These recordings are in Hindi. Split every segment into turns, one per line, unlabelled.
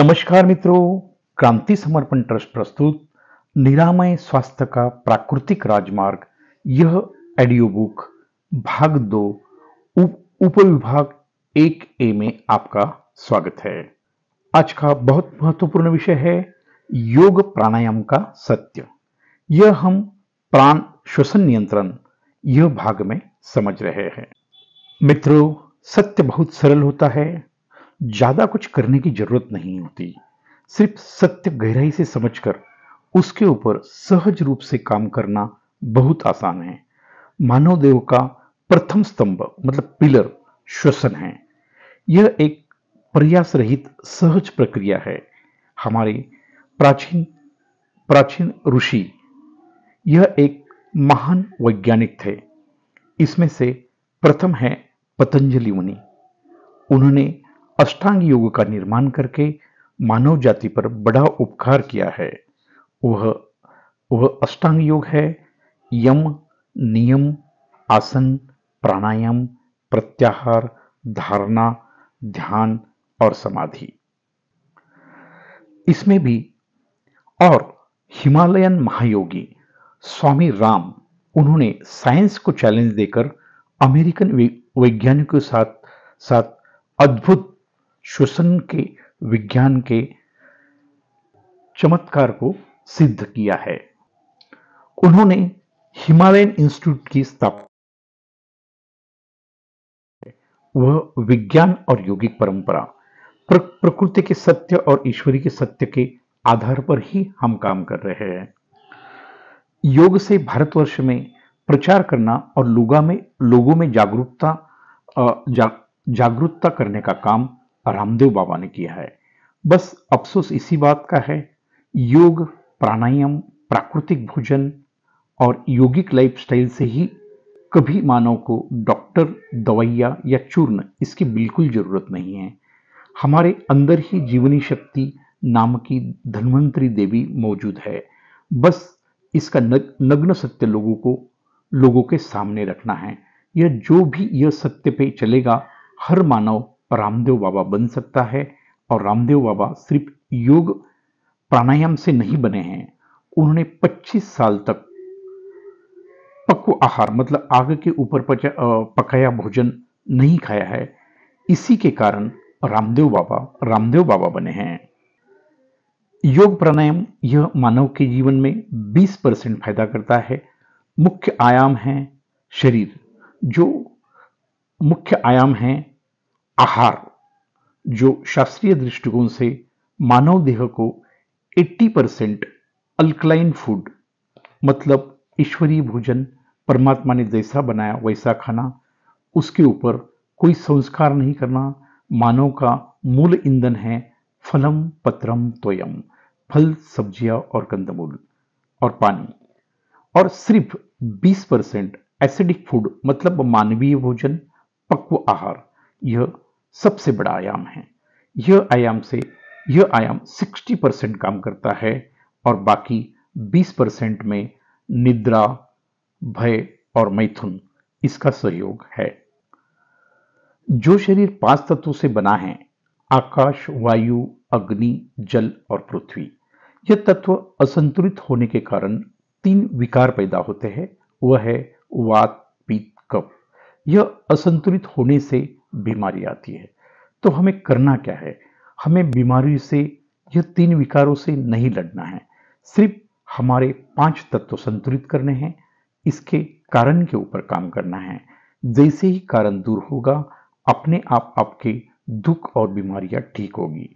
नमस्कार मित्रों क्रांति समर्पण ट्रस्ट प्रस्तुत निरामय स्वास्थ्य का प्राकृतिक राजमार्ग यह ऑडियो बुक भाग दो उप विभाग एक ए में आपका स्वागत है आज का बहुत महत्वपूर्ण विषय है योग प्राणायाम का सत्य यह हम प्राण श्वसन नियंत्रण यह भाग में समझ रहे हैं मित्रों सत्य बहुत सरल होता है ज्यादा कुछ करने की जरूरत नहीं होती सिर्फ सत्य गहराई से समझकर उसके ऊपर सहज रूप से काम करना बहुत आसान है मानव देव का प्रथम स्तंभ मतलब पिलर श्वसन है यह एक प्रयास रहित सहज प्रक्रिया है हमारे प्राचीन प्राचीन ऋषि यह एक महान वैज्ञानिक थे इसमें से प्रथम है पतंजलि मुनि उन्होंने अष्टांग योग का निर्माण करके मानव जाति पर बड़ा उपकार किया है वह वह अष्टांग योग है यम नियम आसन प्राणायाम प्रत्याहार धारणा ध्यान और समाधि इसमें भी और हिमालयन महायोगी स्वामी राम उन्होंने साइंस को चैलेंज देकर अमेरिकन वैज्ञानिकों के साथ साथ अद्भुत श्वसन के विज्ञान के चमत्कार को सिद्ध किया है उन्होंने हिमालयन इंस्टीट्यूट की स्थापना वह विज्ञान और योगिक परंपरा प्र, प्रकृति के सत्य और ईश्वरी के सत्य के आधार पर ही हम काम कर रहे हैं योग से भारतवर्ष में प्रचार करना और लोगा में लोगों में जागरूकता जा, जागरूकता करने का काम रामदेव बाबा ने किया है बस अफसोस इसी बात का है योग प्राणायाम प्राकृतिक भोजन और योगिक लाइफस्टाइल से ही कभी मानव को डॉक्टर दवाइया या चूर्ण इसकी बिल्कुल ज़रूरत नहीं है हमारे अंदर ही जीवनी शक्ति नाम की धन्वंतरी देवी मौजूद है बस इसका नग्न सत्य लोगों को लोगों के सामने रखना है यह जो भी यह सत्य पे चलेगा हर मानव रामदेव बाबा बन सकता है और रामदेव बाबा सिर्फ योग प्राणायाम से नहीं बने हैं उन्होंने 25 साल तक पक्व आहार मतलब आग के ऊपर पकाया भोजन नहीं खाया है इसी के कारण रामदेव बाबा रामदेव बाबा बने हैं योग प्राणायाम यह मानव के जीवन में 20 परसेंट फायदा करता है मुख्य आयाम है शरीर जो मुख्य आयाम है आहार जो शास्त्रीय दृष्टिकोण से मानव देह को 80 परसेंट अल्कलाइन फूड मतलब ईश्वरीय भोजन परमात्मा ने जैसा बनाया वैसा खाना उसके ऊपर कोई संस्कार नहीं करना मानव का मूल ईंधन है फलम पत्रम तोयम फल सब्जियां और कंदमूल और पानी और सिर्फ 20 परसेंट एसिडिक फूड मतलब मानवीय भोजन पक्व आहार यह सबसे बड़ा आयाम है यह आयाम से यह आयाम 60 परसेंट काम करता है और बाकी 20 परसेंट में निद्रा भय और मैथुन इसका सहयोग है जो शरीर पांच तत्वों से बना है आकाश वायु अग्नि जल और पृथ्वी यह तत्व असंतुलित होने के कारण तीन विकार पैदा होते हैं वह है वात पीत कफ यह असंतुलित होने से बीमारी आती है तो हमें करना क्या है हमें बीमारी से यह तीन विकारों से नहीं लड़ना है सिर्फ हमारे पांच तत्व संतुलित करने हैं इसके कारण के ऊपर काम करना है जैसे ही कारण दूर होगा अपने आप आपके दुख और बीमारियां ठीक होगी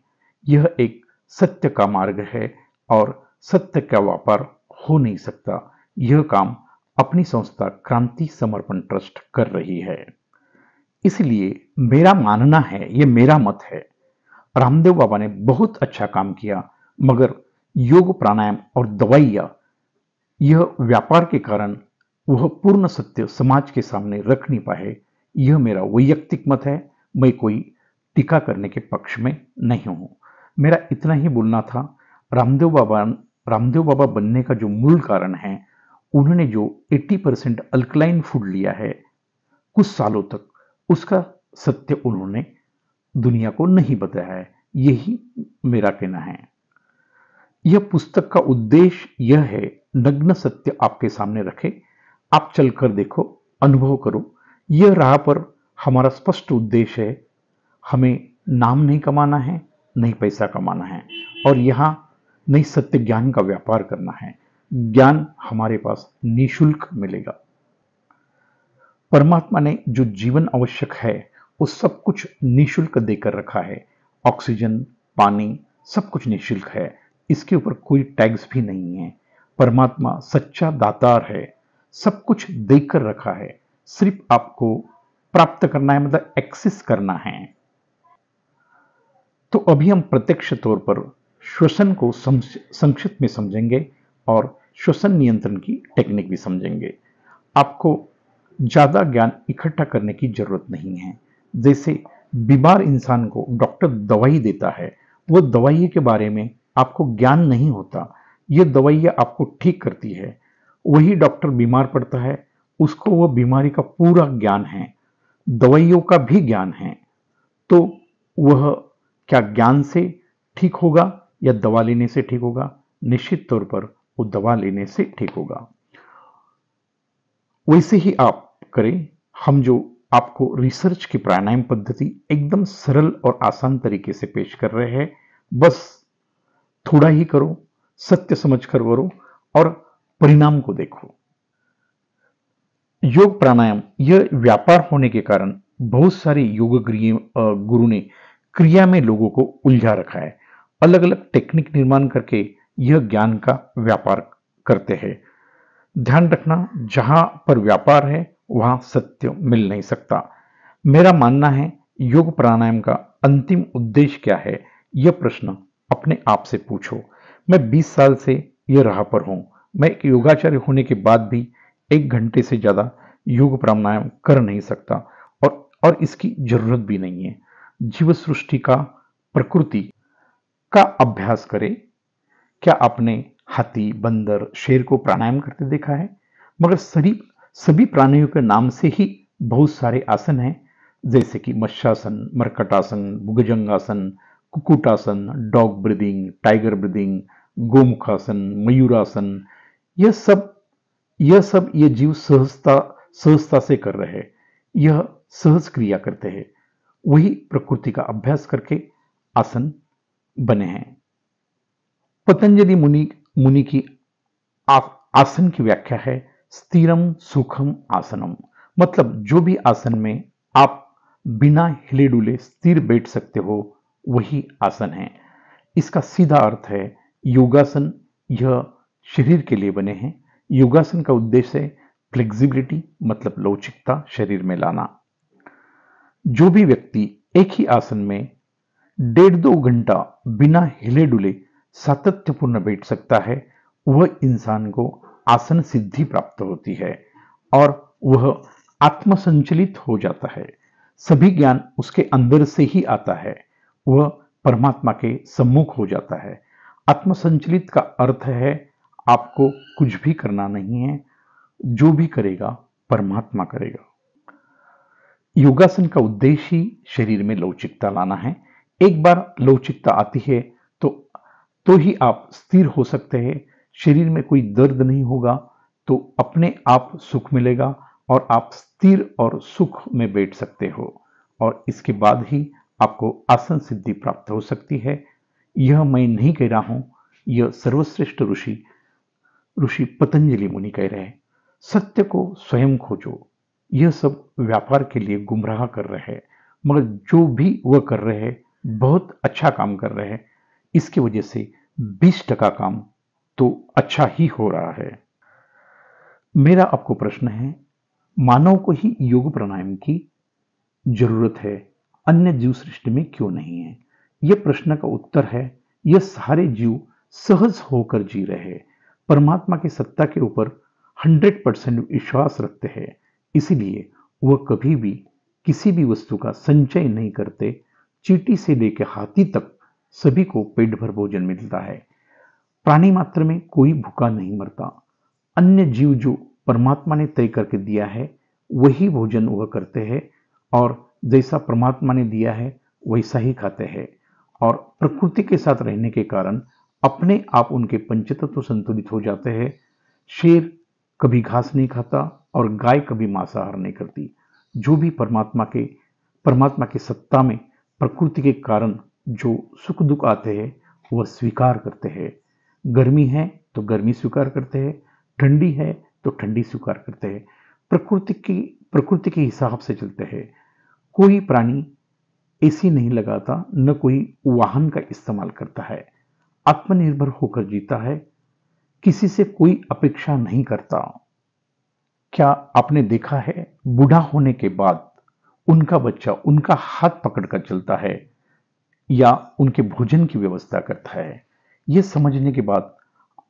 यह एक सत्य का मार्ग है और सत्य का व्यापार हो नहीं सकता यह काम अपनी संस्था क्रांति समर्पण ट्रस्ट कर रही है इसलिए मेरा मानना है ये मेरा मत है रामदेव बाबा ने बहुत अच्छा काम किया मगर योग प्राणायाम और दवाइया यह व्यापार के कारण वह पूर्ण सत्य समाज के सामने रख नहीं पाए यह मेरा वैयक्तिक मत है मैं कोई टीका करने के पक्ष में नहीं हूं मेरा इतना ही बोलना था रामदेव बाबा रामदेव बाबा बनने का जो मूल कारण है उन्होंने जो 80 परसेंट अल्कलाइन फूड लिया है कुछ सालों तक उसका सत्य उन्होंने दुनिया को नहीं बताया है यही मेरा कहना है यह पुस्तक का उद्देश्य यह है नग्न सत्य आपके सामने रखे आप चलकर देखो अनुभव करो यह राह पर हमारा स्पष्ट उद्देश्य है हमें नाम नहीं कमाना है नहीं पैसा कमाना है और यहां नहीं सत्य ज्ञान का व्यापार करना है ज्ञान हमारे पास निशुल्क मिलेगा परमात्मा ने जो जीवन आवश्यक है वो सब कुछ निशुल्क देकर रखा है ऑक्सीजन पानी सब कुछ निशुल्क है इसके ऊपर कोई टैक्स भी नहीं है परमात्मा सच्चा दातार है सब कुछ देकर रखा है सिर्फ आपको प्राप्त करना है मतलब एक्सेस करना है तो अभी हम प्रत्यक्ष तौर पर श्वसन को संक्षिप्त में समझेंगे और श्वसन नियंत्रण की टेक्निक भी समझेंगे आपको ज़्यादा ज्ञान इकट्ठा करने की ज़रूरत नहीं है जैसे बीमार इंसान को डॉक्टर दवाई देता है वो दवाइये के बारे में आपको ज्ञान नहीं होता ये दवाइयाँ आपको ठीक करती है वही डॉक्टर बीमार पड़ता है उसको वह बीमारी का पूरा ज्ञान है दवाइयों का भी ज्ञान है तो वह क्या ज्ञान से ठीक होगा या दवा लेने से ठीक होगा निश्चित तौर पर वो दवा लेने से ठीक होगा वैसे ही आप करें हम जो आपको रिसर्च की प्राणायाम पद्धति एकदम सरल और आसान तरीके से पेश कर रहे हैं बस थोड़ा ही करो सत्य समझ कर करो और परिणाम को देखो योग प्राणायाम यह व्यापार होने के कारण बहुत सारे योग गुरु ने क्रिया में लोगों को उलझा रखा है अलग अलग टेक्निक निर्माण करके यह ज्ञान का व्यापार करते हैं ध्यान रखना जहां पर व्यापार है वहां सत्य मिल नहीं सकता मेरा मानना है योग प्राणायाम का अंतिम उद्देश्य क्या है यह प्रश्न अपने आप से पूछो मैं 20 साल से यह राह पर हूं मैं एक योगाचार्य होने के बाद भी एक घंटे से ज़्यादा योग प्राणायाम कर नहीं सकता और और इसकी जरूरत भी नहीं है जीव सृष्टि का प्रकृति का अभ्यास करें क्या आपने हाथी बंदर शेर को प्राणायाम करते देखा है मगर शरीर सभी प्राणियों के नाम से ही बहुत सारे आसन हैं जैसे कि मत्स्यासन मरकटासन भुगजंगासन कुकुटासन डॉग ब्रीदिंग टाइगर ब्रीदिंग गोमुखासन मयूरासन यह सब यह सब ये जीव सहजता सहजता से कर रहे हैं यह सहज क्रिया करते हैं वही प्रकृति का अभ्यास करके आसन बने हैं पतंजलि मुनि मुनि की आसन की व्याख्या है स्थिरम सुखम आसनम मतलब जो भी आसन में आप बिना हिले डुले स्थिर बैठ सकते हो वही आसन है इसका सीधा अर्थ है योगासन यह शरीर के लिए बने हैं योगासन का उद्देश्य है फ्लेक्सिबिलिटी मतलब लवचिकता शरीर में लाना जो भी व्यक्ति एक ही आसन में डेढ़ दो घंटा बिना हिले डुले सातत्यपूर्ण बैठ सकता है वह इंसान को आसन सिद्धि प्राप्त होती है और वह आत्मसंचलित हो जाता है सभी ज्ञान उसके अंदर से ही आता है वह परमात्मा के सम्मुख हो जाता है आत्मसंचलित का अर्थ है आपको कुछ भी करना नहीं है जो भी करेगा परमात्मा करेगा योगासन का उद्देश्य ही शरीर में लवचिकता लाना है एक बार लवचिकता आती है तो तो ही आप स्थिर हो सकते हैं शरीर में कोई दर्द नहीं होगा तो अपने आप सुख मिलेगा और आप स्थिर और सुख में बैठ सकते हो और इसके बाद ही आपको आसन सिद्धि प्राप्त हो सकती है यह मैं नहीं कह रहा हूं यह सर्वश्रेष्ठ ऋषि ऋषि पतंजलि मुनि कह रहे हैं सत्य को स्वयं खोजो यह सब व्यापार के लिए गुमराह कर रहे हैं मगर जो भी वह कर रहे हैं बहुत अच्छा काम कर रहे हैं इसकी वजह से 20 टका काम तो अच्छा ही हो रहा है मेरा आपको प्रश्न है मानव को ही योग प्राणायाम की जरूरत है अन्य जीव सृष्टि में क्यों नहीं है यह प्रश्न का उत्तर है यह सारे जीव सहज होकर जी रहे परमात्मा की सत्ता के ऊपर 100 परसेंट विश्वास रखते हैं इसीलिए वह कभी भी किसी भी वस्तु का संचय नहीं करते चीटी से लेकर हाथी तक सभी को पेट भर भोजन मिलता है प्राणी मात्र में कोई भूखा नहीं मरता अन्य जीव जो परमात्मा ने तय करके दिया है वही भोजन वह करते हैं और जैसा परमात्मा ने दिया है वैसा ही खाते हैं और प्रकृति के साथ रहने के कारण अपने आप उनके पंचतत्व संतुलित हो जाते हैं शेर कभी घास नहीं खाता और गाय कभी मांसाहार नहीं करती जो भी परमात्मा के परमात्मा की सत्ता में प्रकृति के कारण जो सुख दुख आते हैं वह स्वीकार करते हैं गर्मी है तो गर्मी स्वीकार करते हैं ठंडी है तो ठंडी स्वीकार करते हैं प्रकृति की प्रकृति के हिसाब से चलते हैं कोई प्राणी एसी नहीं लगाता न कोई वाहन का इस्तेमाल करता है आत्मनिर्भर होकर जीता है किसी से कोई अपेक्षा नहीं करता क्या आपने देखा है बूढ़ा होने के बाद उनका बच्चा उनका हाथ पकड़कर चलता है या उनके भोजन की व्यवस्था करता है ये समझने के बाद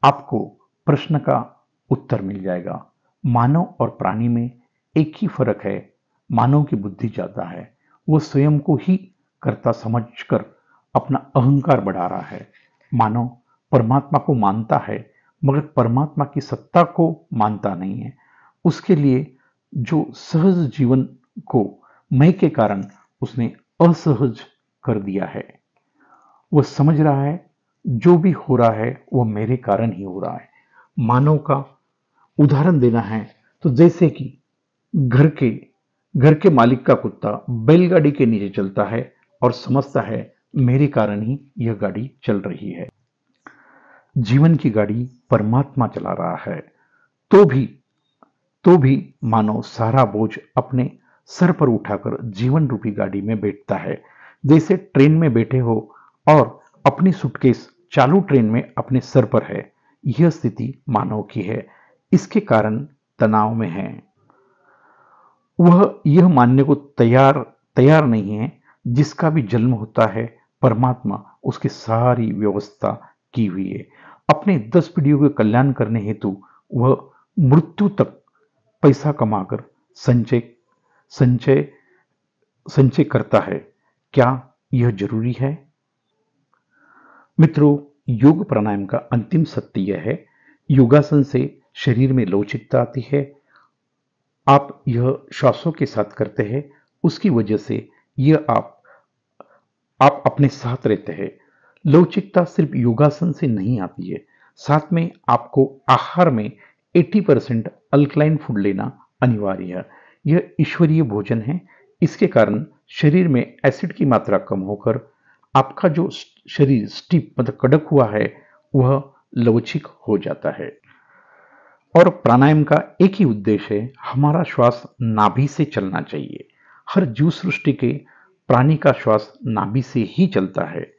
आपको प्रश्न का उत्तर मिल जाएगा मानव और प्राणी में एक ही फर्क है मानव की बुद्धि ज़्यादा है वो स्वयं को ही करता समझकर अपना अहंकार बढ़ा रहा है मानव परमात्मा को मानता है मगर परमात्मा की सत्ता को मानता नहीं है उसके लिए जो सहज जीवन को मय के कारण उसने असहज कर दिया है वह समझ रहा है जो भी हो रहा है वह मेरे कारण ही हो रहा है मानव का उदाहरण देना है तो जैसे कि घर के घर के मालिक का कुत्ता बैलगाड़ी के नीचे चलता है और समझता है मेरे कारण ही यह गाड़ी चल रही है जीवन की गाड़ी परमात्मा चला रहा है तो भी तो भी मानव सारा बोझ अपने सर पर उठाकर जीवन रूपी गाड़ी में बैठता है जैसे ट्रेन में बैठे हो और अपनी सुटकेस चालू ट्रेन में अपने सर पर है यह स्थिति मानव की है इसके कारण तनाव में है वह यह मानने को तैयार तैयार नहीं है जिसका भी जन्म होता है परमात्मा उसकी सारी व्यवस्था की हुई है अपने दस पीढ़ियों के कल्याण करने हेतु वह मृत्यु तक पैसा कमाकर संचय संचय संचय करता है क्या यह जरूरी है मित्रों योग प्राणायाम का अंतिम सत्य यह है योगासन से शरीर में लवचिकता आती है आप यह श्वासों के साथ करते हैं उसकी वजह से यह आप आप अपने साथ रहते हैं लवचिकता सिर्फ योगासन से नहीं आती है साथ में आपको आहार में 80 परसेंट अल्कलाइन फूड लेना अनिवार्य है यह ईश्वरीय भोजन है इसके कारण शरीर में एसिड की मात्रा कम होकर आपका जो शरीर स्टीप मतलब कड़क हुआ है वह लवचिक हो जाता है और प्राणायाम का एक ही उद्देश्य है हमारा श्वास नाभि से चलना चाहिए हर जीव सृष्टि के प्राणी का श्वास नाभि से ही चलता है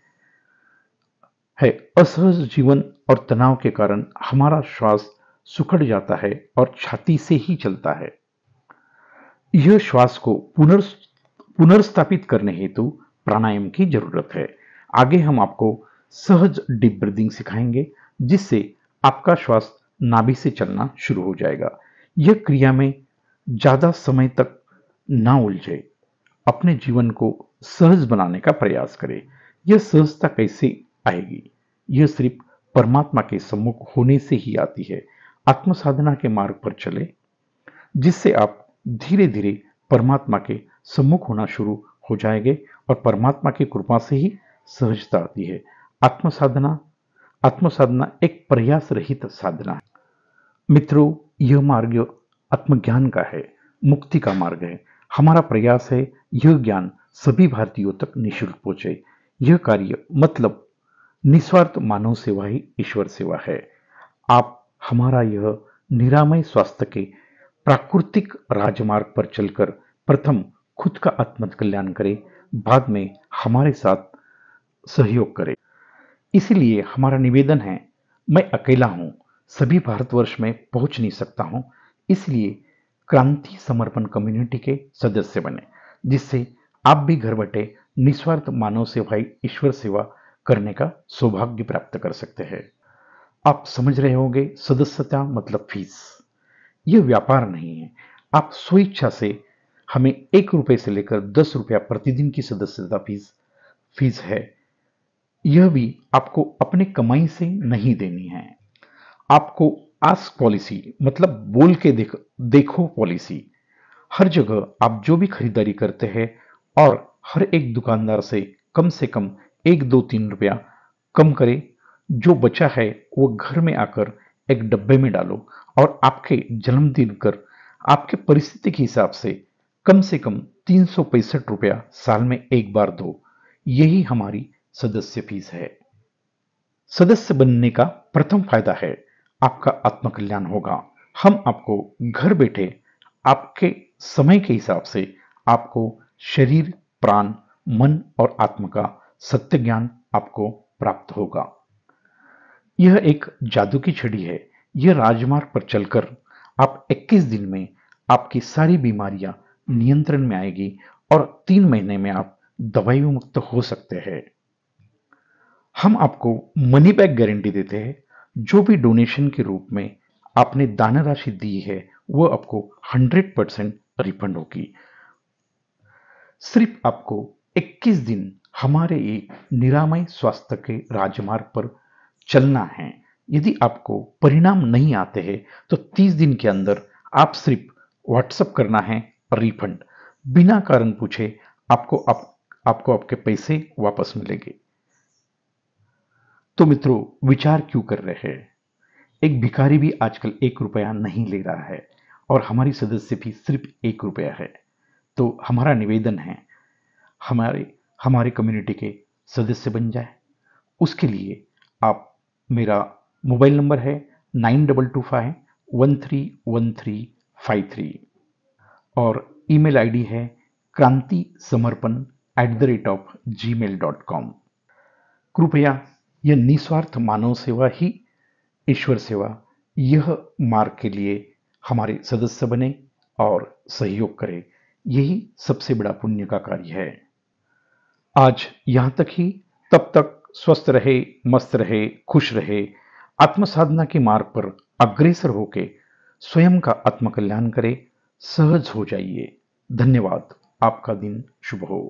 है असहज जीवन और तनाव के कारण हमारा श्वास सुखड़ जाता है और छाती से ही चलता है यह श्वास को पुनर् पुनर्स्थापित करने हेतु प्राणायाम की जरूरत है आगे हम आपको सहज डीप ब्रीदिंग सिखाएंगे जिससे आपका श्वास नाभि से चलना शुरू हो जाएगा यह क्रिया में ज़्यादा समय तक ना उलझे अपने जीवन को सहज बनाने का प्रयास करें यह सहजता कैसे आएगी यह सिर्फ परमात्मा के सम्मुख होने से ही आती है आत्म साधना के मार्ग पर चले जिससे आप धीरे धीरे परमात्मा के सम्मुख होना शुरू हो जाएंगे और परमात्मा की कृपा से ही सहजता आती है आत्म साधना आत्म साधना एक प्रयास रहित साधना है मित्रों यह मार्ग आत्मज्ञान का है मुक्ति का मार्ग है हमारा प्रयास है यह ज्ञान सभी भारतीयों तक निःशुल्क पहुंचे यह कार्य मतलब निस्वार्थ मानव सेवा ही ईश्वर सेवा है आप हमारा यह निरामय स्वास्थ्य के प्राकृतिक राजमार्ग पर चलकर प्रथम खुद का आत्म कल्याण करे बाद में हमारे साथ सहयोग करे इसलिए हमारा निवेदन है मैं अकेला हूं सभी भारतवर्ष में पहुंच नहीं सकता हूं इसलिए क्रांति समर्पण कम्युनिटी के सदस्य बने जिससे आप भी घर बैठे निस्वार्थ मानव सेवाई ईश्वर सेवा करने का सौभाग्य प्राप्त कर सकते हैं आप समझ रहे होंगे सदस्यता मतलब फीस यह व्यापार नहीं है आप स्वेच्छा से हमें एक रुपए से लेकर दस रुपया प्रतिदिन की सदस्यता फीस फीस है यह भी आपको अपने कमाई से नहीं देनी है आपको आस पॉलिसी मतलब बोल के देख देखो पॉलिसी हर जगह आप जो भी खरीदारी करते हैं और हर एक दुकानदार से कम से कम एक दो तीन रुपया कम करें जो बचा है वो घर में आकर एक डब्बे में डालो और आपके जन्मदिन कर आपके परिस्थिति के हिसाब से कम से कम तीन रुपया साल में एक बार दो यही हमारी सदस्य फीस है सदस्य बनने का प्रथम फायदा है आपका आत्मकल्याण होगा हम आपको घर बैठे आपके समय के हिसाब से आपको शरीर प्राण मन और आत्म का सत्य ज्ञान आपको प्राप्त होगा यह एक जादू की छड़ी है यह राजमार्ग पर चलकर आप 21 दिन में आपकी सारी बीमारियां नियंत्रण में आएगी और तीन महीने में आप दवाई मुक्त हो सकते हैं हम आपको मनी बैक गारंटी देते हैं जो भी डोनेशन के रूप में आपने दान राशि दी है वह आपको 100 परसेंट रिफंड होगी सिर्फ आपको 21 दिन हमारे ये निरामय स्वास्थ्य के राजमार्ग पर चलना है यदि आपको परिणाम नहीं आते हैं तो 30 दिन के अंदर आप सिर्फ व्हाट्सअप करना है रिफंड बिना कारण पूछे आपको आप, आपको आपके पैसे वापस मिलेंगे तो मित्रों विचार क्यों कर रहे हैं एक भिखारी भी आजकल एक रुपया नहीं ले रहा है और हमारी सदस्य भी सिर्फ एक रुपया है तो हमारा निवेदन है हमारे हमारे कम्युनिटी के सदस्य बन जाए उसके लिए आप मेरा मोबाइल नंबर है nine double two five one three one three five three और ईमेल आईडी है Kranti Samarpan at the rate of Gmail dot com कृपया यह निस्वार्थ मानव सेवा ही ईश्वर सेवा यह मार्ग के लिए हमारे सदस्य बने और सहयोग करें यही सबसे बड़ा पुण्य का कार्य है आज यहां तक ही तब तक स्वस्थ रहे मस्त रहे खुश रहे आत्मसाधना के मार्ग पर अग्रेसर होकर स्वयं का आत्मकल्याण करे सहज हो जाइए धन्यवाद आपका दिन शुभ हो